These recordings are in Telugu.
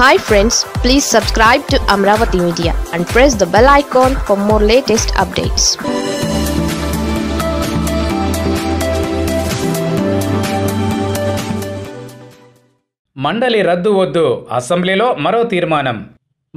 hi friends please subscribe to Amaravati media and press the bell icon for more latest updates మండలి రద్దు వద్దు అసెంబ్లీలో మరో తీర్మానం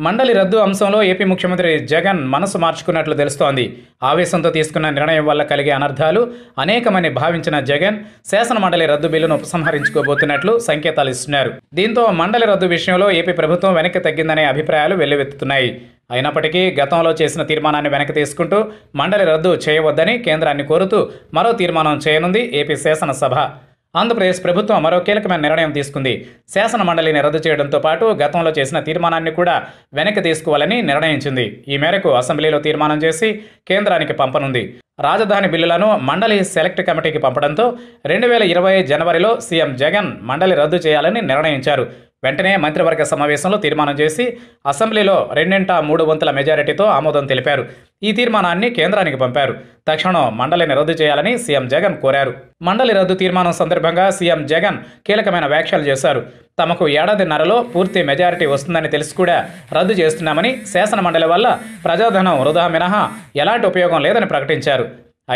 మండలి రద్దు అంశంలో ఏపీ ముఖ్యమంత్రి జగన్ మనసు మార్చుకున్నట్లు తెలుస్తోంది ఆవేశంతో తీసుకున్న నిర్ణయం వల్ల కలిగే అనర్థాలు అనేకమని భావించిన జగన్ శాసన మండలి రద్దు బిల్లును ఉపసంహరించుకోబోతున్నట్లు సంకేతాలు ఇస్తున్నారు దీంతో మండలి రద్దు విషయంలో ఏపీ ప్రభుత్వం వెనక్కి తగ్గిందనే అభిప్రాయాలు వెల్లువెత్తుతున్నాయి అయినప్పటికీ గతంలో చేసిన తీర్మానాన్ని వెనక్కి తీసుకుంటూ మండలి రద్దు చేయవద్దని కేంద్రాన్ని కోరుతూ మరో తీర్మానం చేయనుంది ఏపీ శాసనసభ ఆంధ్రప్రదేశ్ ప్రభుత్వం మరో కీలకమైన నిర్ణయం తీసుకుంది శాసన మండలిని రద్దు చేయడంతో పాటు గతంలో చేసిన తీర్మానాన్ని కూడా వెనక్కి తీసుకోవాలని నిర్ణయించింది ఈ మేరకు అసెంబ్లీలో తీర్మానం చేసి కేంద్రానికి పంపనుంది రాజధాని బిల్లులను మండలి సెలెక్ట్ కమిటీకి పంపడంతో రెండు వేల ఇరవై జనవరిలో సీఎం జగన్ మండలి రద్దు చేయాలని నిర్ణయించారు వెంటనే మంత్రివర్గ సమావేశంలో తీర్మానం చేసి అసెంబ్లీలో రెండింట మూడు వంతుల మెజారిటీతో ఆమోదం తెలిపారు ఈ తీర్మానాన్ని కేంద్రానికి పంపారు తక్షణం మండలిని రద్దు చేయాలని సీఎం జగన్ కోరారు మండలి రద్దు తీర్మానం సందర్భంగా సీఎం జగన్ కీలకమైన వ్యాఖ్యలు చేశారు తమకు ఏడాదిన్నరలో పూర్తి మెజారిటీ వస్తుందని తెలిసి కూడా రద్దు చేస్తున్నామని శాసన మండలి వల్ల ప్రజాధనం వృధా మినహా ఎలాంటి ఉపయోగం లేదని ప్రకటించారు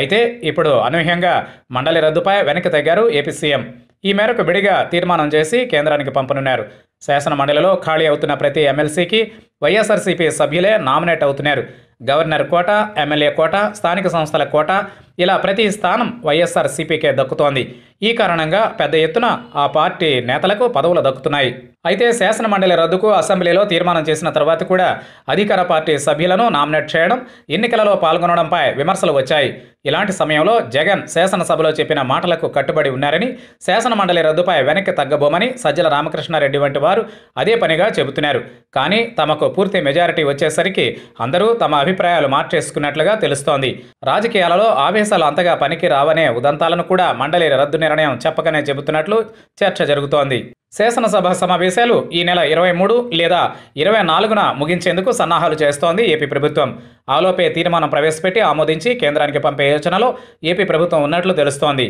అయితే ఇప్పుడు అనూహ్యంగా మండలి రద్దుపై వెనక్కి తగ్గారు ఏపీ సీఎం ఈ మేరకు విడిగా తీర్మానం చేసి కేంద్రానికి పంపనున్నారు శాసనమండలిలో ఖాళీ అవుతున్న ప్రతి ఎమ్మెల్సీకి వైఎస్ఆర్సీపీ సభ్యులే నామినేట్ అవుతున్నారు గవర్నర్ కోట ఎమ్మెల్యే కోట స్థానిక సంస్థల కోట ఇలా ప్రతి స్థానం వైఎస్ఆర్సీపీకే దక్కుతోంది ఈ కారణంగా పెద్ద ఎత్తున ఆ పార్టీ నేతలకు పదవులు దక్కుతున్నాయి అయితే శాసన మండలి రద్దుకు అసెంబ్లీలో తీర్మానం చేసిన తర్వాత కూడా అధికార పార్టీ సభ్యులను నామినేట్ చేయడం ఎన్నికలలో పాల్గొనడంపై విమర్శలు వచ్చాయి ఇలాంటి సమయంలో జగన్ శాసనసభలో చెప్పిన మాటలకు కట్టుబడి ఉన్నారని శాసన మండలి రద్దుపై వెనక్కి తగ్గబోమని సజ్జల రామకృష్ణారెడ్డి వంటి వారు అదే పనిగా చెబుతున్నారు కానీ తమకు పూర్తి మెజారిటీ వచ్చేసరికి అందరూ తమ అభిప్రాయాలు మార్చేసుకున్నట్లుగా తెలుస్తోంది రాజకీయాలలో ఆవేశాలు అంతగా పనికి రావనే ఉదంతాలను కూడా మండలి రద్దు నిర్ణయం చెప్పకనే చెబుతున్నట్లు చర్చ జరుగుతోంది శాసనసభ సమావేశాలు ఈ నెల ఇరవై మూడు లేదా ఇరవై నాలుగున ముగించేందుకు సన్నాహాలు చేస్తోంది ఏపీ ప్రభుత్వం ఆలోపే తీర్మానం ప్రవేశపెట్టి ఆమోదించి కేంద్రానికి పంపే యోచనలో ఏపీ ప్రభుత్వం ఉన్నట్లు తెలుస్తోంది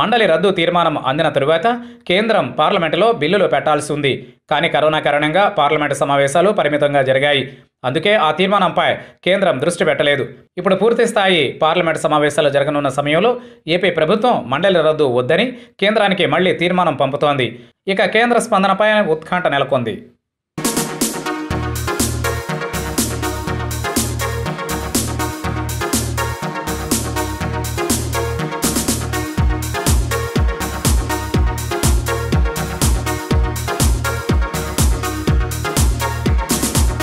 మండలి రద్దు తీర్మానం అందిన తరువాత కేంద్రం పార్లమెంటులో బిల్లులు పెట్టాల్సి ఉంది కానీ కరోనా కారణంగా పార్లమెంటు సమావేశాలు పరిమితంగా జరిగాయి అందుకే ఆ తీర్మానంపై కేంద్రం దృష్టి పెట్టలేదు ఇప్పుడు పూర్తి స్థాయి పార్లమెంటు సమావేశాలు జరగనున్న సమయంలో ఏపీ ప్రభుత్వం మండలి రద్దు వద్దని కేంద్రానికి మళ్లీ తీర్మానం పంపుతోంది ఇక కేంద్ర స్పందనపై ఉత్కంఠ నెలకొంది